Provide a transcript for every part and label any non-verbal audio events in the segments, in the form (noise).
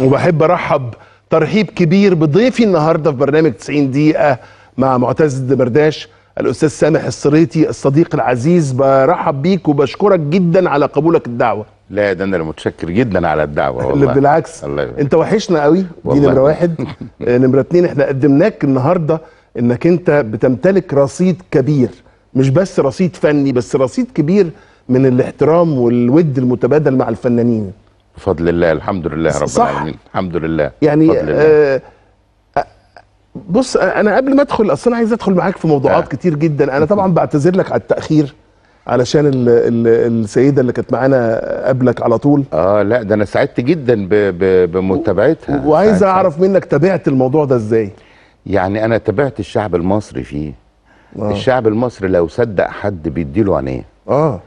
وبحب ارحب ترحيب كبير بضيفي النهارده في برنامج 90 دقيقه مع معتز دمرداش الاستاذ سامح الصريتي الصديق العزيز برحب بيك وبشكرك جدا على قبولك الدعوه لا ده انا متشكر جدا على الدعوه (laughs) والله بالعكس الله انت وحشنا قوي دي نمره واحد (laughs) آه، نمره اتنين احنا قدمناك النهارده انك انت بتمتلك رصيد كبير مش بس رصيد فني بس رصيد كبير من الاحترام والود المتبادل مع الفنانين بفضل الله الحمد لله رب صح. العالمين الحمد لله يعني آه،, آه بص انا قبل ما ادخل اصل انا عايز ادخل معاك في موضوعات آه. كتير جدا انا طبعا بعتذر لك على التاخير علشان الـ الـ السيده اللي كانت معانا قبلك على طول اه لا ده انا سعدت جدا بـ بـ بمتابعتها وعايز اعرف منك تابعت الموضوع ده ازاي يعني انا تابعت الشعب المصري فيه آه. الشعب المصري لو صدق حد بيديله عينيه آه.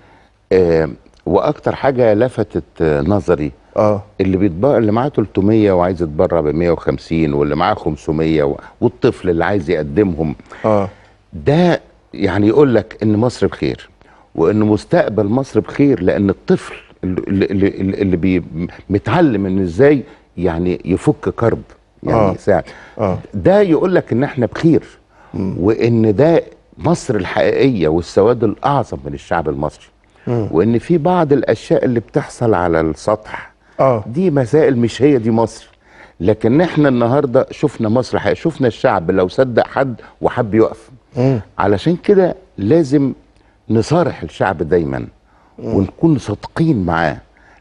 اه واكتر حاجه لفتت نظري اه اللي بيتبا اللي معاه 300 وعايز يتبرع ب 150 واللي معاه 500 و... والطفل اللي عايز يقدمهم اه ده يعني يقول لك ان مصر بخير وان مستقبل مصر بخير لان الطفل اللي, اللي, اللي بي متعلم ان ازاي يعني يفك كرب يعني آه. ساعة. آه. ده يقول لك ان احنا بخير م. وان ده مصر الحقيقيه والسواد الاعظم من الشعب المصري وان في بعض الاشياء اللي بتحصل على السطح آه. دي مسائل مش هي دي مصر لكن احنا النهارده شفنا مصر شفنا الشعب لو صدق حد وحب يقف مم. علشان كده لازم نصارح الشعب دايما مم. ونكون صادقين معاه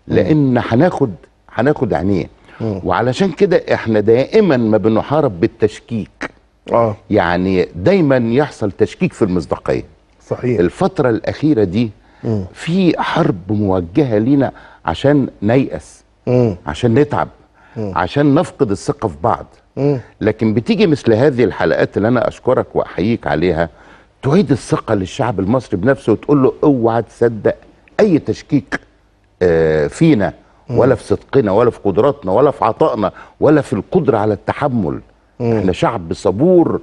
لان هناخد هناخد عينيه وعلشان كده احنا دائما ما بنحارب بالتشكيك اه يعني دايما يحصل تشكيك في المصداقيه صحيح الفتره الاخيره دي في حرب موجهه لينا عشان نيأس مم. عشان نتعب مم. عشان نفقد الثقه في بعض مم. لكن بتيجي مثل هذه الحلقات اللي انا اشكرك واحييك عليها تعيد الثقه للشعب المصري بنفسه وتقول له اوعى تصدق اي تشكيك آه، فينا ولا في صدقنا ولا في قدراتنا ولا في عطائنا ولا في القدره على التحمل مم. احنا شعب صبور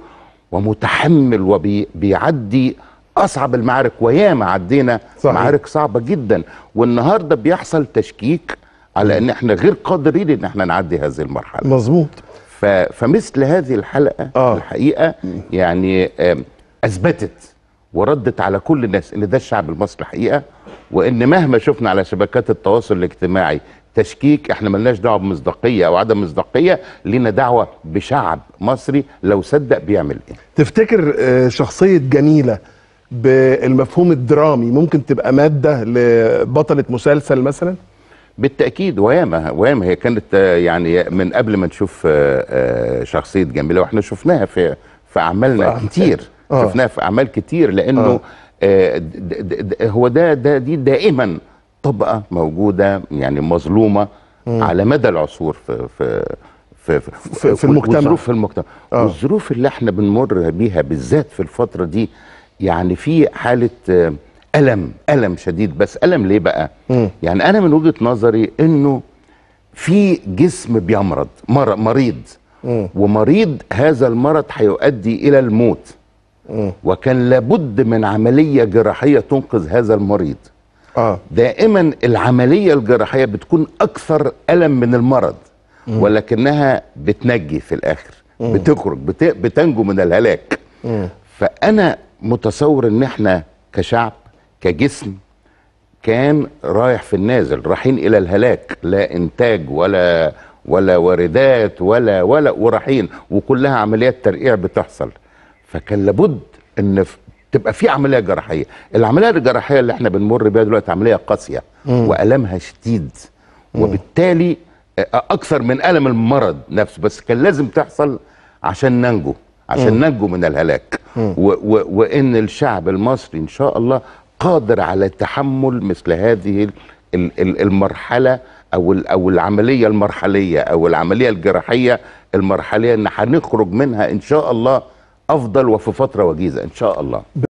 ومتحمل وبيعدي وبي اصعب المعارك وياما عدينا صحيح. معارك صعبه جدا والنهارده بيحصل تشكيك على ان احنا غير قادرين ان احنا نعدي هذه المرحله مظبوط ف... فمثل هذه الحلقه آه. الحقيقه يعني اثبتت وردت على كل الناس ان ده الشعب المصري حقيقه وان مهما شفنا على شبكات التواصل الاجتماعي تشكيك احنا ملناش دعوه بمصداقيه او عدم مصداقيه لينا دعوه بشعب مصري لو صدق بيعمل ايه تفتكر آه، شخصيه جميله بالمفهوم الدرامي ممكن تبقى ماده لبطله مسلسل مثلا؟ بالتاكيد وياما وياما هي كانت آه، يعني من قبل ما نشوف آه، آه، شخصيه جميله واحنا شفناها في في اعمالنا كتير آه. شفناها في اعمال كتير لانه آه. هو ده ده دي دائما طبقه موجوده يعني مظلومه م. على مدى العصور في في في, في, في, المجتمع في المجتمع آه. والظروف اللي احنا بنمر بيها بالذات في الفتره دي يعني في حاله آه، الم الم شديد بس الم ليه بقى يعني انا من وجهه نظري انه في جسم بيمرض مريض ومريض هذا المرض هيؤدي الى الموت وكان لابد من عمليه جراحيه تنقذ هذا المريض آه. دائما العمليه الجراحيه بتكون اكثر الم من المرض ولكنها بتنجي في الاخر بتخرج بتنجو من الهلاك فانا متصور ان احنا كشعب كجسم كان رايح في النازل رايحين الى الهلاك لا انتاج ولا ولا واردات ولا ولا ورايحين وكلها عمليات ترقيع بتحصل فكان لابد ان تبقى في عمليه جراحيه العمليه الجراحيه اللي احنا بنمر بيها دلوقتي عمليه قاسيه والمها شديد وبالتالي اكثر من الم المرض نفسه بس كان لازم تحصل عشان ننجو عشان ننجو من الهلاك و و وان الشعب المصري ان شاء الله قادر على تحمل مثل هذه المرحله او او العمليه المرحليه او العمليه الجراحيه المرحليه ان هنخرج منها ان شاء الله افضل وفي فتره وجيزه ان شاء الله